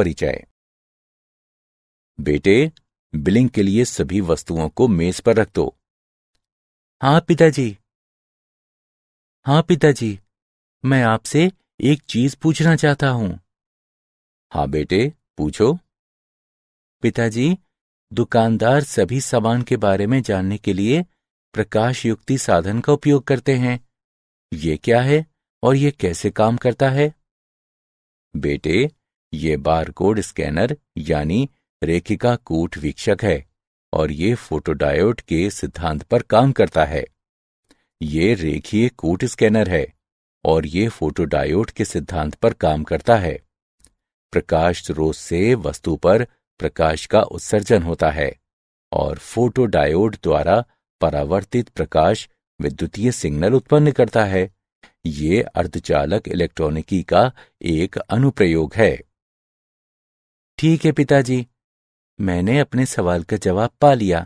परिचय बेटे बिलिंग के लिए सभी वस्तुओं को मेज पर रख दो हाँ पिताजी हाँ पिताजी मैं आपसे एक चीज पूछना चाहता हूं हाँ बेटे पूछो पिताजी दुकानदार सभी सामान के बारे में जानने के लिए प्रकाश युक्ति साधन का उपयोग करते हैं ये क्या है और ये कैसे काम करता है बेटे ये बारकोड स्कैनर यानी रेखिका कूट वीक्षक है और ये फोटोडायोड के सिद्धांत पर काम करता है ये रेखीय कूट स्कैनर है और ये फोटोडायोड के सिद्धांत पर काम करता है प्रकाश स्रोत से वस्तु पर प्रकाश का उत्सर्जन होता है और फोटोडायोड द्वारा परावर्तित प्रकाश विद्युतीय सिग्नल उत्पन्न करता है ये अर्धचालक इलेक्ट्रॉनिकी का एक अनुप्रयोग है ठीक है पिताजी मैंने अपने सवाल का जवाब पा लिया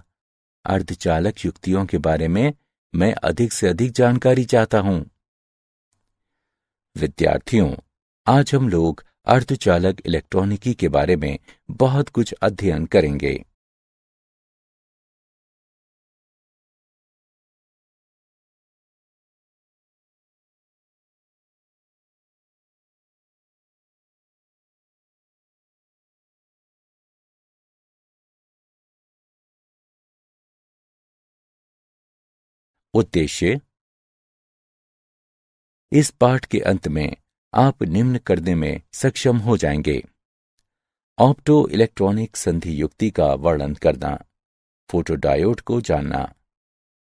अर्धचालक युक्तियों के बारे में मैं अधिक से अधिक जानकारी चाहता हूं विद्यार्थियों आज हम लोग अर्धचालक इलेक्ट्रॉनिकी के बारे में बहुत कुछ अध्ययन करेंगे उद्देश्य इस पाठ के अंत में आप निम्न करने में सक्षम हो जाएंगे ऑप्टो इलेक्ट्रॉनिक संधि युक्ति का वर्णन करना फोटोडायोड को जानना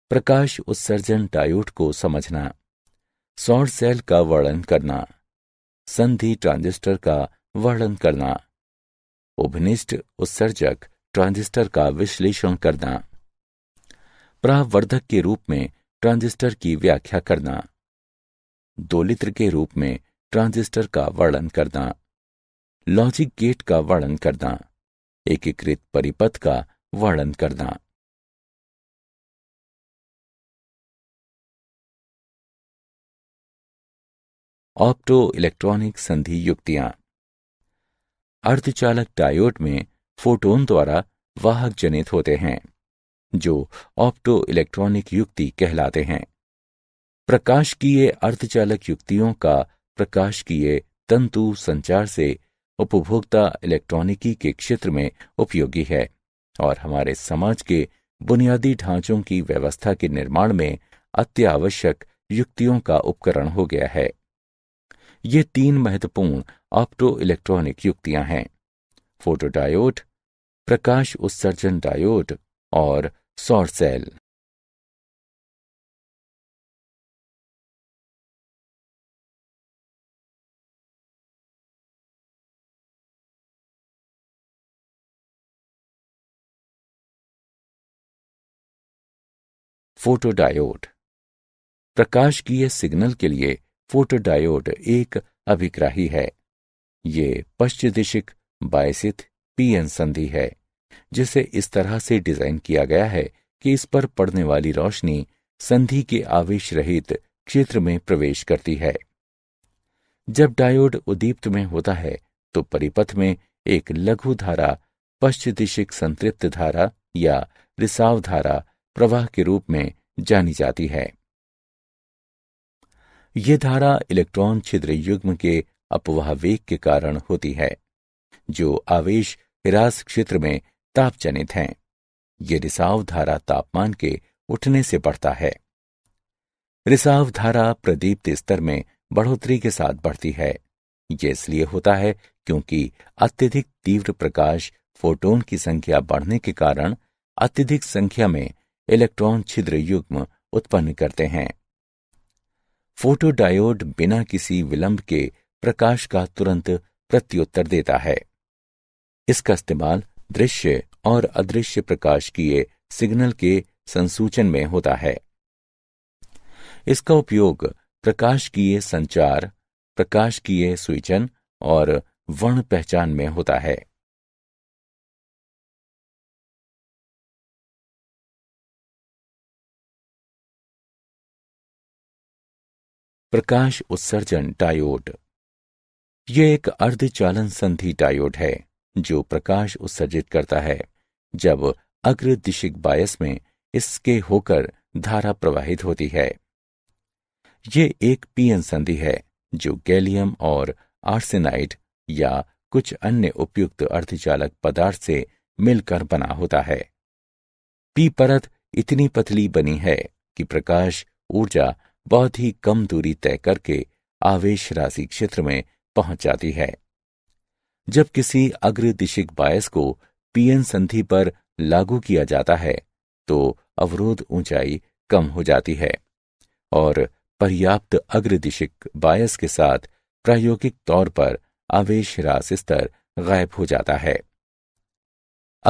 प्रकाश उत्सर्जन डायोड को समझना सौर सेल का वर्णन करना संधि ट्रांजिस्टर का वर्णन करना उभनिष्ठ उत्सर्जक ट्रांजिस्टर का विश्लेषण करना प्रावर्धक के रूप में ट्रांजिस्टर की व्याख्या करना दोलित्र के रूप में ट्रांजिस्टर का वर्णन करना लॉजिक गेट का वर्णन करना एकीकृत परिपथ का वर्णन करना ऑप्टो इलेक्ट्रॉनिक संधि युक्तियां अर्धचालक डायोड में फोटोन द्वारा वाहक जनित होते हैं जो ऑप्टो इलेक्ट्रॉनिक युक्ति कहलाते हैं प्रकाश की ये अर्थचालक युक्तियों का प्रकाश की ये तंतु संचार से उपभोक्ता इलेक्ट्रॉनिकी के क्षेत्र में उपयोगी है और हमारे समाज के बुनियादी ढांचों की व्यवस्था के निर्माण में अत्यावश्यक युक्तियों का उपकरण हो गया है ये तीन महत्वपूर्ण ऑप्टो इलेक्ट्रॉनिक युक्तियां हैं फोटोडायोड प्रकाश उत्सर्जन डायोड और Sorcel फोटोडायोड प्रकाशकीय सिग्नल के लिए फोटोडायोड एक अभिग्राही है ये पश्चिदिशिक बायसित पीएन संधि है जिसे इस तरह से डिजाइन किया गया है कि इस पर पड़ने वाली रोशनी संधि के आवेश रहित क्षेत्र में प्रवेश करती है जब डायोड उदीप्त में होता है तो परिपथ में एक लघु धारा पश्चिदिशिक संतृप्त धारा या रिसाव धारा प्रवाह के रूप में जानी जाती है यह धारा इलेक्ट्रॉन छिद्र युग्म के अपवाह वेग के कारण होती है जो आवेश हिरास क्षेत्र में जनित हैं ये रिसाव धारा तापमान के उठने से बढ़ता है रिसाव धारा प्रदीप्त स्तर में बढ़ोतरी के साथ बढ़ती है ये इसलिए होता है क्योंकि अत्यधिक तीव्र प्रकाश फोटोन की संख्या बढ़ने के कारण अत्यधिक संख्या में इलेक्ट्रॉन छिद्र युग्म उत्पन्न करते हैं फोटोडायोड बिना किसी विलंब के प्रकाश का तुरंत प्रत्युत्तर देता है इसका इस्तेमाल दृश्य और अदृश्य प्रकाश किए सिग्नल के संसूचन में होता है इसका उपयोग प्रकाश किए संचार प्रकाश किए सूचन और वर्ण पहचान में होता है प्रकाश उत्सर्जन डायोड ये एक अर्धचालन संधि डायोड है जो प्रकाश उत्सर्जित करता है जब अग्र दिशिक बायस में इसके होकर धारा प्रवाहित होती है ये एक पीएन संधि है जो गैलियम और आर्सेनाइट या कुछ अन्य उपयुक्त अर्धचालक पदार्थ से मिलकर बना होता है पी परत इतनी पतली बनी है कि प्रकाश ऊर्जा बहुत ही कम दूरी तय करके आवेश राशि क्षेत्र में पहुंच जाती है जब किसी अग्रदिशिक बायस को पीएन संधि पर लागू किया जाता है तो अवरोध ऊंचाई कम हो जाती है और पर्याप्त अग्रदिशिक बायस के साथ प्रायोगिक तौर पर आवेश रास स्तर गायब हो जाता है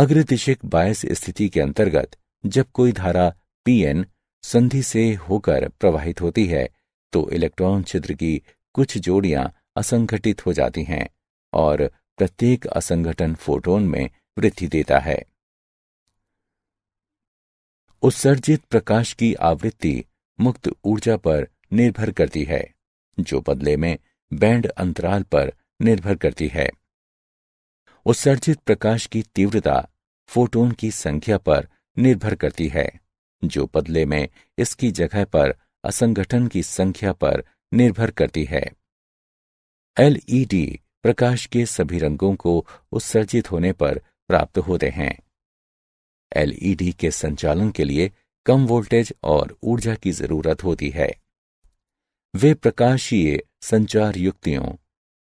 अग्रदिशिक बायस स्थिति के अंतर्गत जब कोई धारा पीएन संधि से होकर प्रवाहित होती है तो इलेक्ट्रॉन छिद्र की कुछ जोड़ियां असंगठित हो जाती हैं और प्रत्येक असंगठन फोटोन में वृद्धि देता है उत्सर्जित प्रकाश की आवृत्ति मुक्त ऊर्जा पर निर्भर करती है जो बदले में बैंड अंतराल पर निर्भर करती है उत्सर्जित प्रकाश की तीव्रता फोटोन की संख्या पर निर्भर करती है जो बदले में इसकी जगह पर असंगठन की संख्या पर निर्भर करती है एलईडी प्रकाश के सभी रंगों को उत्सर्जित होने पर प्राप्त होते हैं एलईडी के संचालन के लिए कम वोल्टेज और ऊर्जा की जरूरत होती है वे प्रकाशीय संचार युक्तियों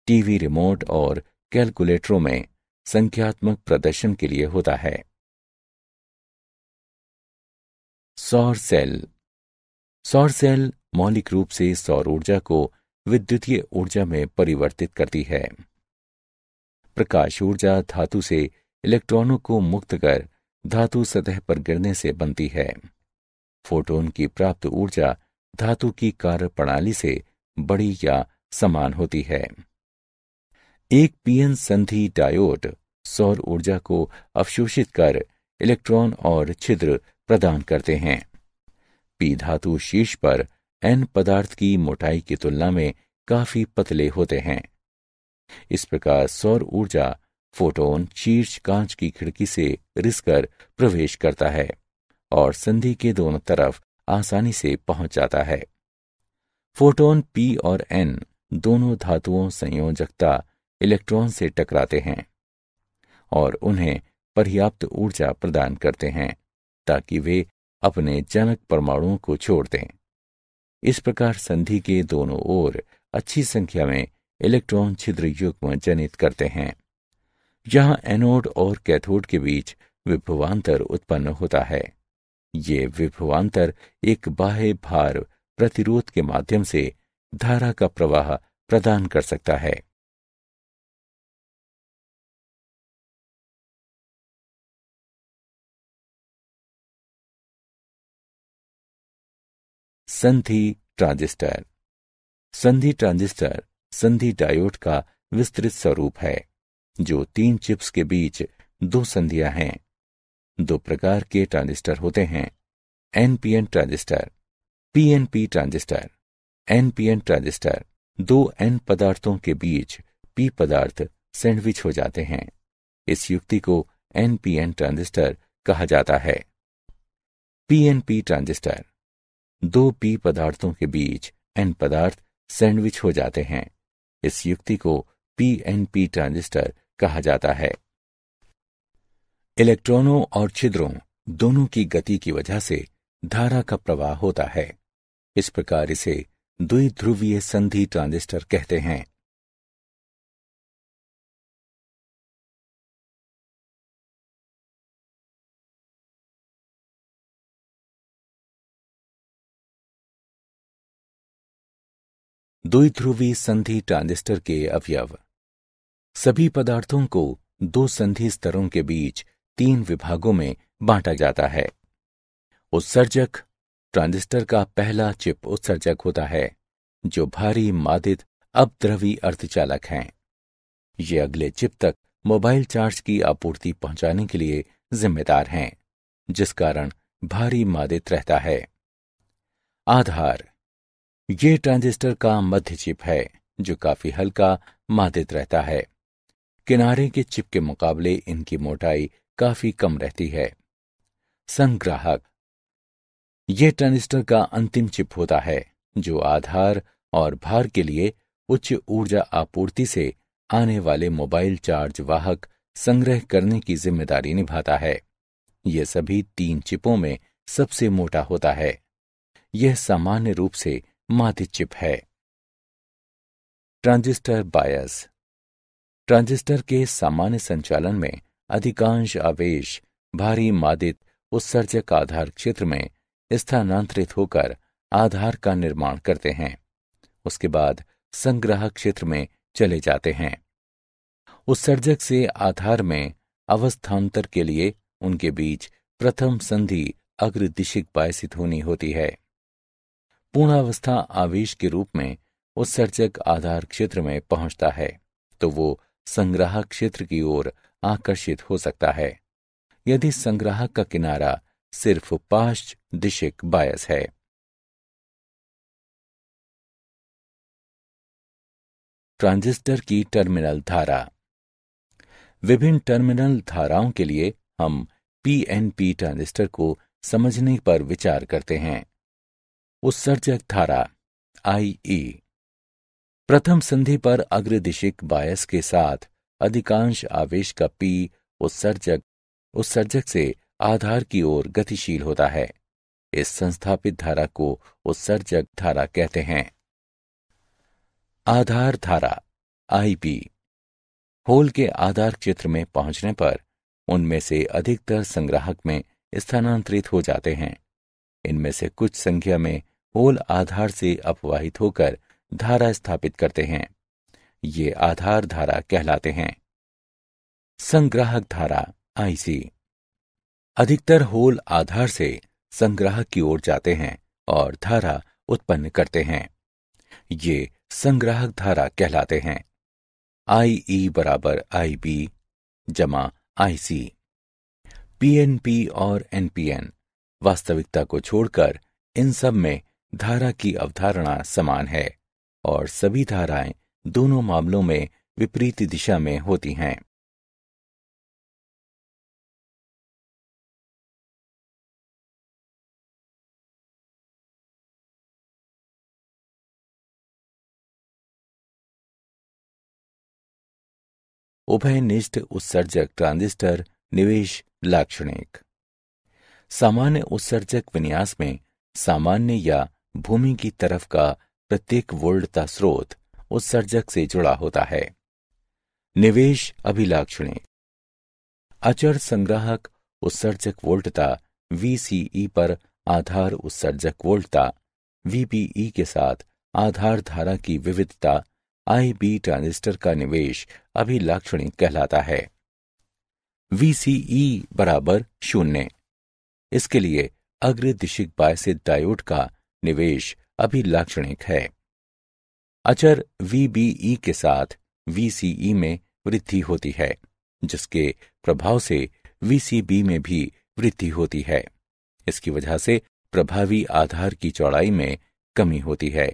टीवी रिमोट और कैलकुलेटरों में संख्यात्मक प्रदर्शन के लिए होता है सौर सेल सौर सेल मौलिक रूप से सौर ऊर्जा को विद्युतीय ऊर्जा में परिवर्तित करती है प्रकाश ऊर्जा धातु से इलेक्ट्रॉनों को मुक्त कर धातु सतह पर गिरने से बनती है फोटोन की प्राप्त ऊर्जा धातु की कार्य प्रणाली से बड़ी या समान होती है एक पीएन संधि डायोड सौर ऊर्जा को अवशोषित कर इलेक्ट्रॉन और छिद्र प्रदान करते हैं पी धातु शीर्ष पर एन पदार्थ की मोटाई की तुलना में काफी पतले होते हैं इस प्रकार सौर ऊर्जा फोटोन शीर्ष कांच की खिड़की से रिसकर प्रवेश करता है और संधि के दोनों तरफ आसानी से पहुंच जाता है फोटोन पी और एन दोनों धातुओं संयोजकता इलेक्ट्रॉन से टकराते हैं और उन्हें पर्याप्त ऊर्जा प्रदान करते हैं ताकि वे अपने जनक परमाणुओं को छोड़ दें इस प्रकार संधि के दोनों ओर अच्छी संख्या में इलेक्ट्रॉन छिद्र युग्म जनित करते हैं जहां एनोड और कैथोड के बीच विभवांतर उत्पन्न होता है ये विभवांतर एक बाह्य भार प्रतिरोध के माध्यम से धारा का प्रवाह प्रदान कर सकता है संधि ट्रांजिस्टर संधि ट्रांजिस्टर संधि डायोड का विस्तृत स्वरूप है जो तीन चिप्स के बीच दो संधियां हैं दो प्रकार के ट्रांजिस्टर होते हैं NPN transistor PNP transistor NPN transistor दो एन पदार्थों के बीच पी पदार्थ सैंडविच हो जाते हैं इस युक्ति को एनपीएन ट्रांजिस्टर कहा जाता है पीएनपी ट्रांजिस्टर दो पी पदार्थों के बीच एन पदार्थ सैंडविच हो जाते हैं इस युक्ति को पी एन पी ट्रांजिस्टर कहा जाता है इलेक्ट्रॉनों और छिद्रों दोनों की गति की वजह से धारा का प्रवाह होता है इस प्रकार इसे द्विध्रुवीय संधि ट्रांजिस्टर कहते हैं द्विध्रुवी संधि ट्रांजिस्टर के अवयव सभी पदार्थों को दो संधि स्तरों के बीच तीन विभागों में बांटा जाता है उत्सर्जक ट्रांजिस्टर का पहला चिप उत्सर्जक होता है जो भारी मादित अपद्रवी अर्थचालक हैं ये अगले चिप तक मोबाइल चार्ज की आपूर्ति पहुंचाने के लिए जिम्मेदार हैं जिस कारण भारी मादित रहता है आधार ये ट्रांजिस्टर का मध्य चिप है जो काफी हल्का मादित रहता है किनारे के चिप के मुकाबले इनकी मोटाई काफी कम रहती है संग्राहक ये ट्रांजिस्टर का अंतिम चिप होता है जो आधार और भार के लिए उच्च ऊर्जा आपूर्ति से आने वाले मोबाइल चार्ज वाहक संग्रह करने की जिम्मेदारी निभाता है यह सभी तीन चिपों में सबसे मोटा होता है यह सामान्य रूप से माध्य चिप है ट्रांजिस्टर बायस ट्रांजिस्टर के सामान्य संचालन में अधिकांश आवेश भारी मादित उत्सर्जक आधार क्षेत्र में स्थानांतरित होकर आधार का निर्माण करते हैं उसके बाद संग्राहक क्षेत्र में चले जाते हैं उत्सर्जक से आधार में अवस्थान्तर के लिए उनके बीच प्रथम संधि अग्रदिशिक बायसित होनी होती है पूर्णावस्था आवेश के रूप में उत्सर्जक आधार क्षेत्र में पहुंचता है तो वो संग्राहक क्षेत्र की ओर आकर्षित हो सकता है यदि संग्राहक का किनारा सिर्फ पाश्च दिशिक बायस है ट्रांजिस्टर की टर्मिनल धारा विभिन्न टर्मिनल धाराओं के लिए हम पीएनपी ट्रांजिस्टर को समझने पर विचार करते हैं उत्सर्जक धारा आईई e। प्रथम संधि पर अग्रदिशिक बायस के साथ अधिकांश आवेश का पी उत्सर्जक उत्सर्जक से आधार की ओर गतिशील होता है इस संस्थापित धारा को उत्सर्जक धारा कहते हैं आधार धारा आईपी होल के आधार क्षेत्र में पहुंचने पर उनमें से अधिकतर संग्राहक में स्थानांतरित हो जाते हैं इनमें से कुछ संख्या में होल आधार से अपवाहित होकर धारा स्थापित करते हैं ये आधार धारा कहलाते हैं संग्राहक धारा आईसी अधिकतर होल आधार से संग्राहक की ओर जाते हैं और धारा उत्पन्न करते हैं ये संग्राहक धारा कहलाते हैं आईई e बराबर आई बी जमा IC PNP P N P और एनपीएन वास्तविकता को छोड़कर इन सब में धारा की अवधारणा समान है और सभी धाराएं दोनों मामलों में विपरीत दिशा में होती हैं उभयनिष्ठ उत्सर्जक ट्रांजिस्टर निवेश लाक्षणिक सामान्य उत्सर्जक विन्यास में सामान्य या भूमि की तरफ का प्रत्येक वोल्डता स्रोत उत्सर्जक से जुड़ा होता है निवेश अभिलाक्षणे अचर संग्राहक उत्सर्जक वोल्टता वीसीई e पर आधार उत्सर्जक वोल्टता वीपीई e के साथ आधार धारा की विविधता आईबी ट्रांजिस्टर का निवेश अभिलाक्षणिक कहलाता है वीसीई e बराबर शून्य इसके लिए अग्र दिशिक बायसित डायोड का निवेश अभी लाक्षणिक है अचर वीबीई के साथ वीसीई में वृद्धि होती है जिसके प्रभाव से वीसीबी में भी वृद्धि होती है इसकी वजह से प्रभावी आधार की चौड़ाई में कमी होती है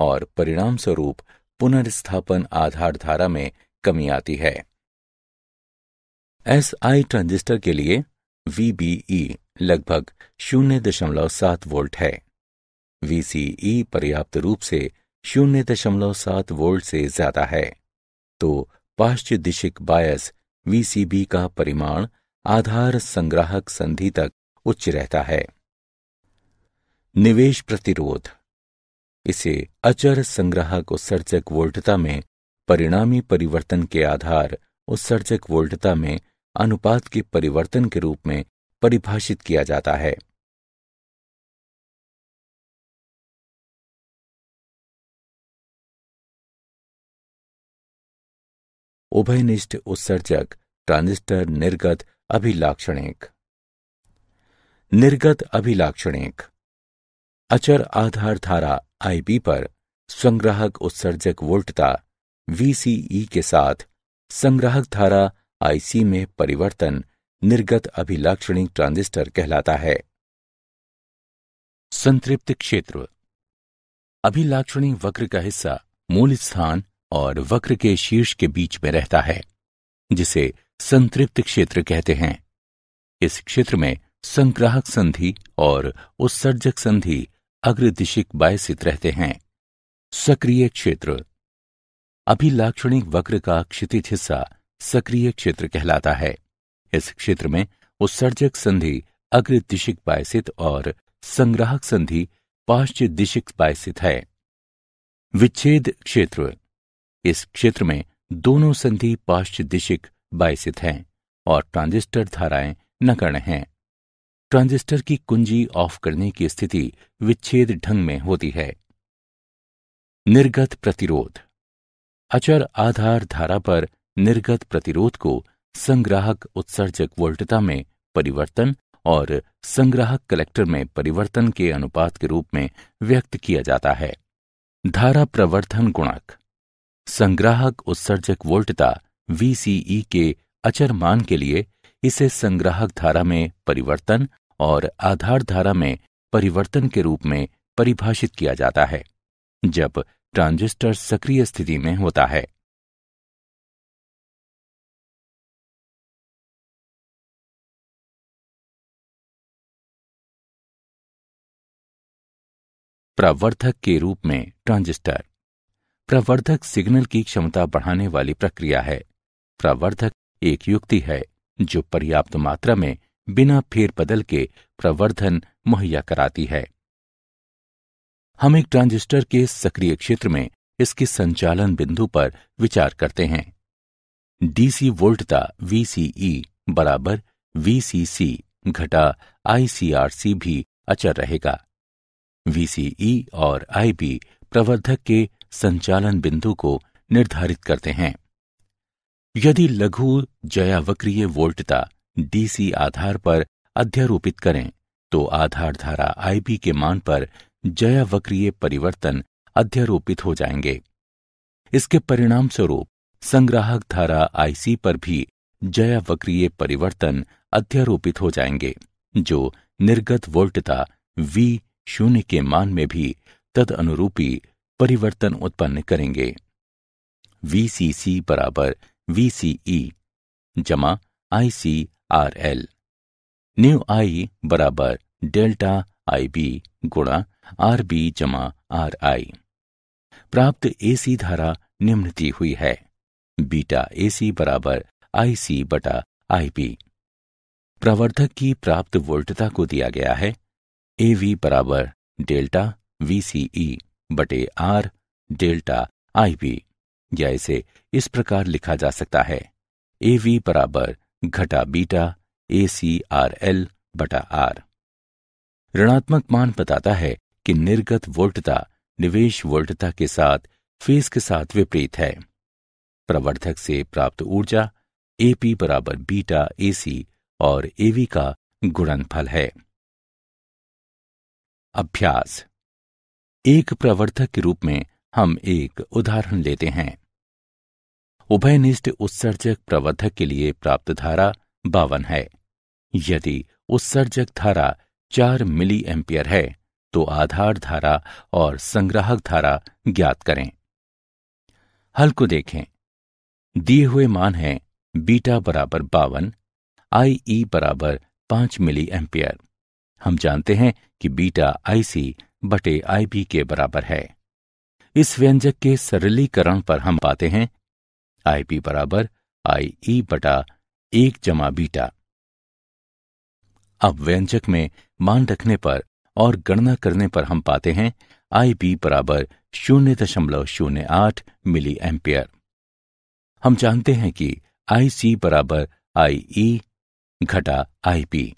और परिणाम स्वरूप पुनर्स्थापन आधार धारा में कमी आती है एस आई ट्रांजिस्टर के लिए वीबीई लगभग शून्य दशमलव सात वोल्ट है वीसीई e पर्याप्त रूप से शून्य दशमलव सात वोल्ट से ज्यादा है तो दिशिक बायस वीसीबी का परिमाण आधार संग्राहक संधि तक उच्च रहता है निवेश प्रतिरोध इसे अचर संग्राहक उत्सर्जक वोल्टता में परिणामी परिवर्तन के आधार उत्सर्जक वोल्टता में अनुपात के परिवर्तन के रूप में परिभाषित किया जाता है उभयनिष्ठ उत्सर्जक ट्रांजिस्टर निर्गत अभिलाक्षणिक निर्गत अभिलाक्षणिक अचर आधार धारा आईबी पर संग्राहक उत्सर्जक वोल्टता वीसीई e के साथ संग्राहक धारा आईसी में परिवर्तन निर्गत अभिलाक्षणिक ट्रांजिस्टर कहलाता है संतृप्त क्षेत्र अभिलाक्षणिक वक्र का हिस्सा मूल स्थान और वक्र के शीर्ष के बीच में रहता है जिसे संतृप्त क्षेत्र कहते हैं इस क्षेत्र में संग्राहक संधि और उत्सर्जक संधि अग्रदिशिक बायसित रहते हैं सक्रिय क्षेत्र अभिलाक्षणिक वक्र का क्षितिज हिस्सा सक्रिय क्षेत्र कहलाता है इस क्षेत्र में उत्सर्जक संधि अग्रदिशिक बायसित और संग्राहक संधि पाश्च दिशिक बायसित है विच्छेद क्षेत्र इस क्षेत्र में दोनों संधि पाश्च दिशिक बायसित हैं और ट्रांजिस्टर धाराएं नकर्ण हैं ट्रांजिस्टर की कुंजी ऑफ करने की स्थिति विच्छेद ढंग में होती है निर्गत प्रतिरोध अचर आधार धारा पर निर्गत प्रतिरोध को संग्राहक उत्सर्जक वोल्टता में परिवर्तन और संग्राहक कलेक्टर में परिवर्तन के अनुपात के रूप में व्यक्त किया जाता है धारा प्रवर्धन गुणक संग्राहक उत्सर्जक वोल्टता वीसीई e के अचर मान के लिए इसे संग्राहक धारा में परिवर्तन और आधार धारा में परिवर्तन के रूप में परिभाषित किया जाता है जब ट्रांजिस्टर सक्रिय स्थिति में होता है प्रवर्धक के रूप में ट्रांजिस्टर प्रवर्धक सिग्नल की क्षमता बढ़ाने वाली प्रक्रिया है प्रवर्धक एक युक्ति है जो पर्याप्त मात्रा में बिना फेरबदल के प्रवर्धन मुहैया कराती है हम एक ट्रांजिस्टर के सक्रिय क्षेत्र में इसके संचालन बिंदु पर विचार करते हैं डीसी वोल्टता वीसीई बराबर वीसीसी घटा आईसीआरसी भी अचर रहेगा वीसीई e और आईबी प्रवर्धक के संचालन बिंदु को निर्धारित करते हैं यदि लघु जयावक्रीय वोल्टता डीसी आधार पर अध्यारोपित करें तो आधार धारा आईबी के मान पर जयावक्रीय परिवर्तन अध्यारोपित हो जाएंगे इसके परिणाम स्वरूप संग्राहक धारा आईसी पर भी जयावक्रीय परिवर्तन अध्यारोपित हो जाएंगे जो निर्गत वोल्टता वी शून्य के मान में भी तद अनुरूपी परिवर्तन उत्पन्न करेंगे वीसीसी बराबर वीसीई e जमा आईसीआरएल न्यू आई बराबर डेल्टा आई बी गुणा आर बी जमा आर आई प्राप्त एसी धारा निम्न दी हुई है बीटा एसी बराबर आई सी बटा आई बी प्रवर्धक की प्राप्त वोल्टता को दिया गया है ए वी बराबर डेल्टा वी सी ई बटे आर डेल्टा आई वी या इसे इस प्रकार लिखा जा सकता है ए वी बराबर घटा beta A C R L बटा आर ऋणात्मक मान बताता है कि निर्गत वोल्टता निवेश वोल्टता के साथ फेस के साथ विपरीत है प्रवर्धक से प्राप्त ऊर्जा एपी बराबर बीटा एसी और एवी का गुणनफल है अभ्यास एक प्रवर्तक के रूप में हम एक उदाहरण लेते हैं उभयनिष्ठ उत्सर्जक प्रवर्धक के लिए प्राप्त धारा बावन है यदि उत्सर्जक धारा चार मिली एम्पियर है तो आधार धारा और संग्राहक धारा ज्ञात करें हल को देखें दिए हुए मान है बीटा बराबर बावन आई ई e बराबर पांच मिली एम्पियर हम जानते हैं कि बीटा आई बटे आई के बराबर है इस व्यंजक के सरलीकरण पर हम पाते हैं आई बराबर आई ई बटा एक जमा बीटा अब व्यंजक में मान रखने पर और गणना करने पर हम पाते हैं आई बी बराबर शून्य दशमलव शून्य आठ मिली एम्पियर हम जानते हैं कि आई सी बराबर आई ई घटा आई पी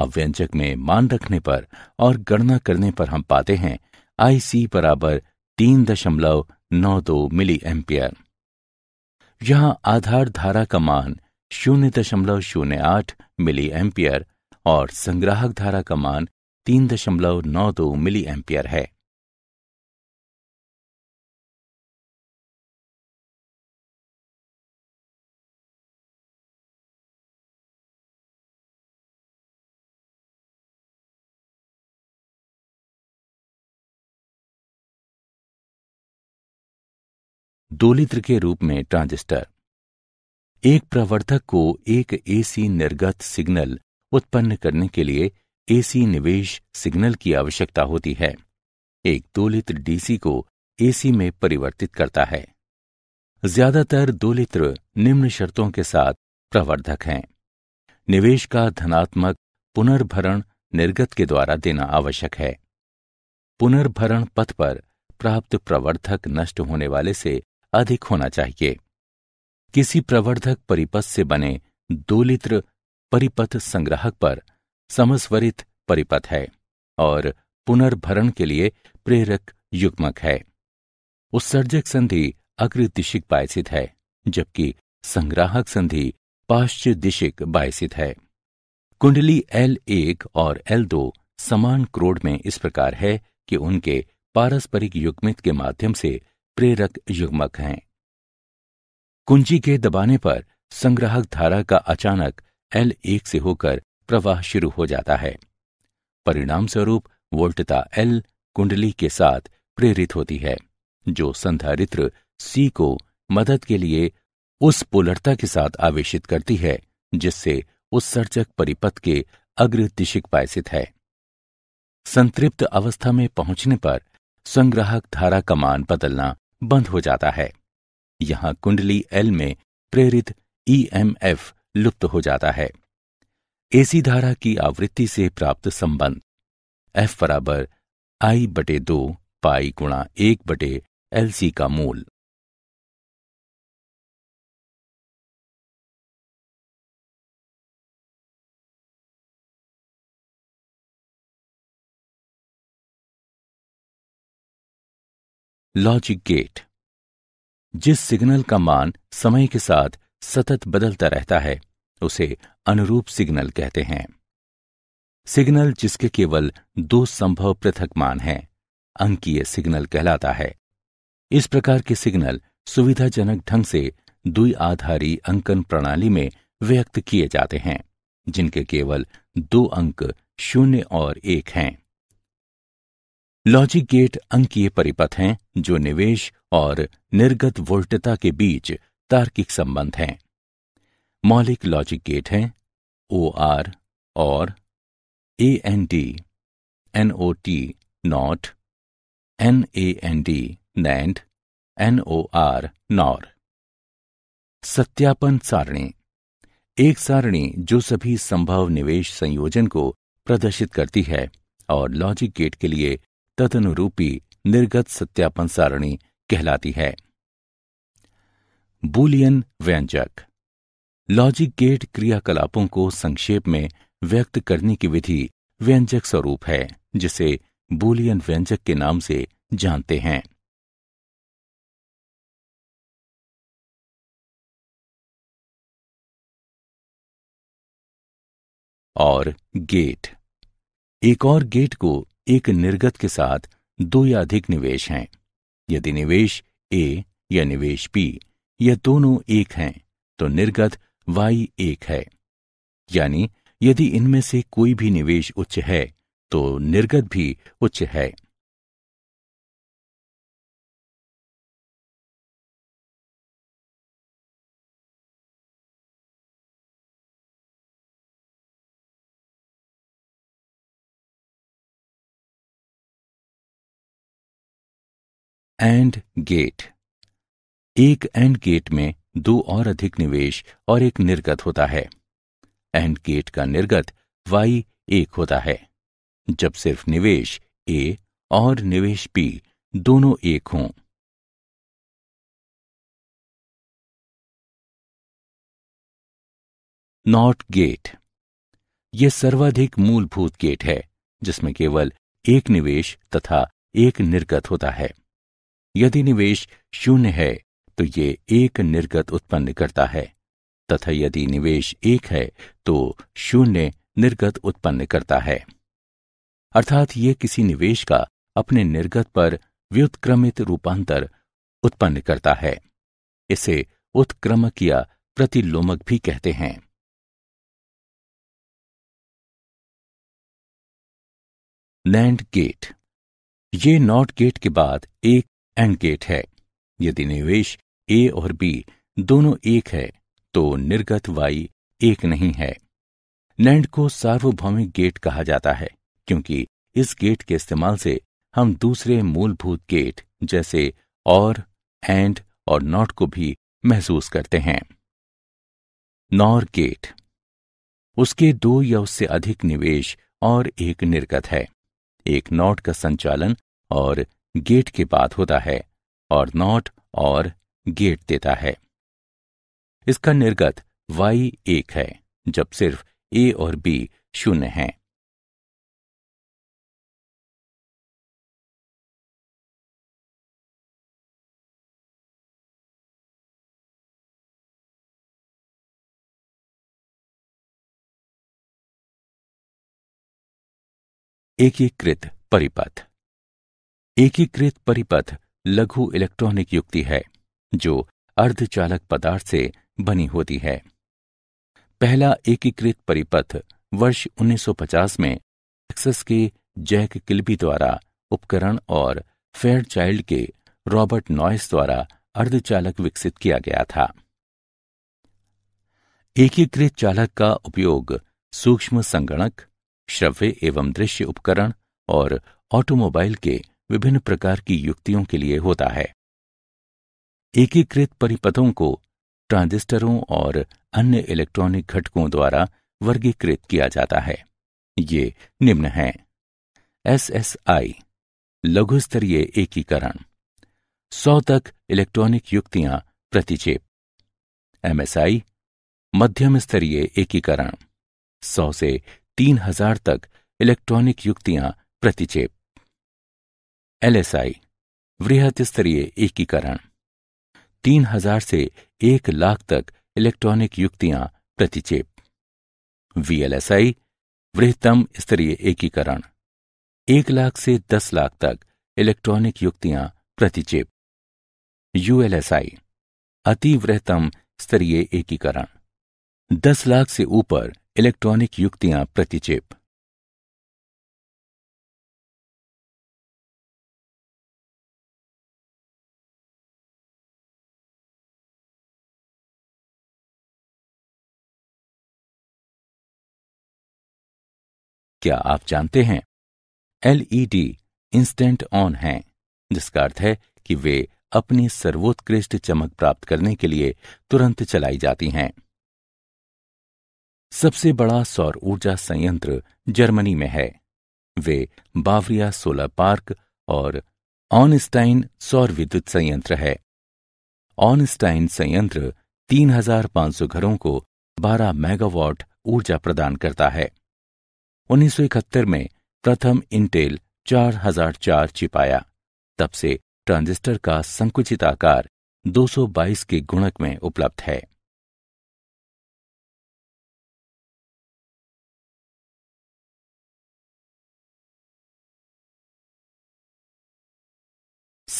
अव्यंजक में मान रखने पर और गणना करने पर हम पाते हैं आई सी बराबर तीन दशमलव नौ दो मिली एम्पियर यहाँ आधार धारा का मान शून्य दशमलव शून्य आठ मिली एम्पियर और संग्राहक धारा का मान तीन दशमलव नौ दो मिली एम्पियर है दोलित्र के रूप में ट्रांजिस्टर एक प्रवर्धक को एक एसी निर्गत सिग्नल उत्पन्न करने के लिए एसी निवेश सिग्नल की आवश्यकता होती है एक दोलित्र डीसी को एसी में परिवर्तित करता है ज्यादातर दोलित्र निम्न शर्तों के साथ प्रवर्धक हैं निवेश का धनात्मक पुनर्भरण निर्गत के द्वारा देना आवश्यक है पुनर्भरण पथ पर प्राप्त प्रवर्धक नष्ट होने वाले से अधिक होना चाहिए किसी प्रवर्धक परिपथ से बने दो लित्र परिपथ संग्राहक पर समस्वरित परिपथ है और पुनर्भरण के लिए प्रेरक युग्मक है उत्सर्जक संधि अग्रदिशिक बायसित है जबकि संग्राहक संधि पाश्च्य दिशिक बायसित है कुंडली एल एक और एल दो समान क्रोड में इस प्रकार है कि उनके पारस्परिक युग्मित के माध्यम से प्रेरक युग्मक हैं कुंजी के दबाने पर संग्राहक धारा का अचानक एल एक से होकर प्रवाह शुरू हो जाता है परिणाम स्वरूप वोल्टता एल कुंडली के साथ प्रेरित होती है जो संधारित्र सी को मदद के लिए उस पोलरता के साथ आवेशित करती है जिससे उत्सर्जक परिपथ के अग्र दिशिक पायसित है संतृप्त अवस्था में पहुंचने पर संग्राहक धारा का मान बदलना बंद हो जाता है यहाँ कुंडली एल में प्रेरित ईएमएफ e लुप्त हो जाता है एसी धारा की आवृत्ति से प्राप्त संबंध एफ बराबर आई बटे दो पाई गुणा एक बटे एल सी का मूल लॉजिक गेट जिस सिग्नल का मान समय के साथ सतत बदलता रहता है उसे अनुरूप सिग्नल कहते हैं सिग्नल जिसके केवल दो संभव पृथक मान हैं अंकीय सिग्नल कहलाता है इस प्रकार के सिग्नल सुविधाजनक ढंग से द्वि आधारी अंकन प्रणाली में व्यक्त किए जाते हैं जिनके केवल दो अंक शून्य और एक हैं लॉजिक गेट अंकीय परिपथ हैं जो निवेश और निर्गत वोल्टता के बीच तार्किक संबंध हैं मौलिक लॉजिक गेट हैं ओ आर और A N D N O T not N A N D nand N O R nor सत्यापन सारणी एक सारणी जो सभी संभव निवेश संयोजन को प्रदर्शित करती है और लॉजिक गेट के लिए तदनुरूपी निर्गत सत्यापन सारणी कहलाती है बुलियन व्यंजक लॉजिक गेट क्रियाकलापों को संक्षेप में व्यक्त करने की विधि व्यंजक स्वरूप है जिसे बुलियन व्यंजक के नाम से जानते हैं और गेट एक और गेट को एक निर्गत के साथ दो या अधिक निवेश हैं यदि निवेश ए या निवेश पी यह दोनों एक हैं तो निर्गत वाई एक है यानी यदि इनमें से कोई भी निवेश उच्च है तो निर्गत भी उच्च है एंड गेट एक एंड गेट में दो और अधिक निवेश और एक निर्गत होता है एंड गेट का निर्गत वाई एक होता है जब सिर्फ निवेश ए और निवेश पी दोनों एक हों नॉट गेट यह सर्वाधिक मूलभूत गेट है जिसमें केवल एक निवेश तथा एक निर्गत होता है यदि निवेश शून्य है तो ये एक निर्गत उत्पन्न करता है तथा यदि निवेश एक है तो शून्य निर्गत उत्पन्न करता है अर्थात ये किसी निवेश का अपने निर्गत पर व्युत्क्रमित रूपांतर उत्पन्न करता है इसे उत्क्रमक या प्रतिलोमक भी कहते हैं नैंड गेट ये नॉट गेट के बाद एक गेट है यदि निवेश ए और बी दोनों एक है तो निर्गत वाई एक नहीं है नैंड को सार्वभौमिक गेट कहा जाता है क्योंकि इस गेट के इस्तेमाल से हम दूसरे मूलभूत गेट जैसे और एंड और नॉट को भी महसूस करते हैं नॉर गेट उसके दो या उससे अधिक निवेश और एक निर्गत है एक नॉट का संचालन और गेट के बाद होता है और नॉट और गेट देता है इसका निर्गत वाई एक है जब सिर्फ ए और बी शून्य है एकीकृत परिपथ एकीकृत परिपथ लघु इलेक्ट्रॉनिक युक्ति है जो अर्धचालक पदार्थ से बनी होती है पहला एकीकृत परिपथ वर्ष 1950 में टेक्सस के जैक किल्बी द्वारा उपकरण और फेयर चाइल्ड के रॉबर्ट नॉयस द्वारा अर्धचालक विकसित किया गया था एकीकृत चालक का उपयोग सूक्ष्म संगणक श्रव्य एवं दृश्य उपकरण और ऑटोमोबाइल के विभिन्न प्रकार की युक्तियों के लिए होता है एकीकृत परिपथों को ट्रांजिस्टरों और अन्य इलेक्ट्रॉनिक घटकों द्वारा वर्गीकृत किया जाता है ये निम्न है एस एस आई लघु स्तरीय एकीकरण सौ तक इलेक्ट्रॉनिक युक्तियां प्रतिचेप एमएसआई मध्यम स्तरीय एकीकरण सौ से तीन हजार तक इलेक्ट्रॉनिक युक्तियां प्रतिचेप एलएसआई वृहत स्तरीय एकीकरण तीन हजार से एक लाख तक इलेक्ट्रॉनिक युक्तियां प्रतिचेप वीएलएसआई वृहतम स्तरीय एकीकरण एक लाख से दस लाख तक इलेक्ट्रॉनिक युक्तियां प्रतिचेप यूएलएसआई अति वृहतम स्तरीय एकीकरण दस लाख से ऊपर इलेक्ट्रॉनिक युक्तियां प्रतिचेप क्या आप जानते हैं एलईडी इंस्टेंट ऑन हैं जिसका अर्थ है कि वे अपनी सर्वोत्कृष्ट चमक प्राप्त करने के लिए तुरंत चलाई जाती हैं सबसे बड़ा सौर ऊर्जा संयंत्र जर्मनी में है वे बावरिया सोलर पार्क और ऑनस्टाइन सौर विद्युत संयंत्र है ऑनस्टाइन संयंत्र 3,500 घरों को 12 मेगावाट ऊर्जा प्रदान करता है 1971 में प्रथम इंटेल 4004 चिप आया तब से ट्रांजिस्टर का संकुचित आकार 222 के गुणक में उपलब्ध है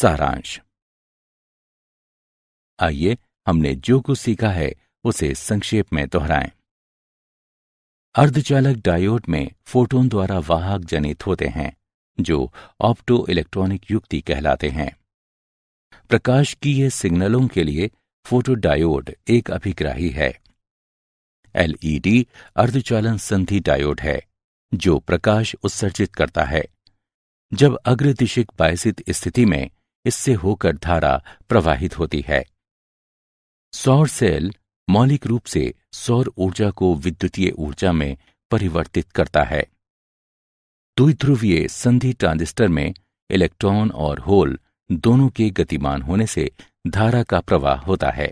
सारांश आइए हमने जो कुछ सीखा है उसे संक्षेप में दोहराएं अर्धचालक डायोड में फोटोन द्वारा वाहक जनित होते हैं जो ऑप्टो इलेक्ट्रॉनिक युक्ति कहलाते हैं प्रकाश की ये सिग्नलों के लिए फोटोडायोड एक अभिग्राही है एलईडी अर्धचालन संधि डायोड है जो प्रकाश उत्सर्जित करता है जब अग्रदिशिक बायसित स्थिति में इससे होकर धारा प्रवाहित होती है सौर सेल मौलिक रूप से सौर ऊर्जा को विद्युतीय ऊर्जा में परिवर्तित करता है द्विध्रुवीय संधि ट्रांजिस्टर में इलेक्ट्रॉन और होल दोनों के गतिमान होने से धारा का प्रवाह होता है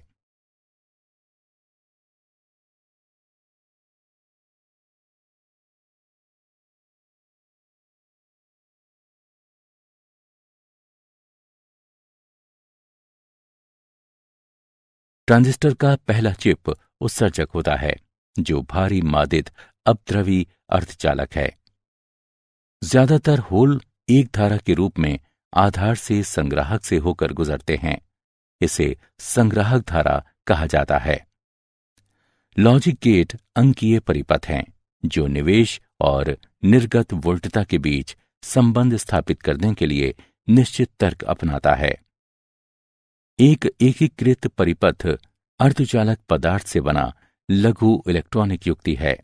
ट्रांजिस्टर का पहला चिप उत्सर्जक होता है जो भारी मादित अपद्रवी अर्धचालक है ज्यादातर होल एक धारा के रूप में आधार से संग्राहक से होकर गुजरते हैं इसे संग्राहक धारा कहा जाता है लॉजिक गेट अंकीय परिपथ हैं जो निवेश और निर्गत वोल्टता के बीच संबंध स्थापित करने के लिए निश्चित तर्क अपनाता है एक एकीकृत परिपथ अर्धचालक पदार्थ से बना लघु इलेक्ट्रॉनिक युक्ति है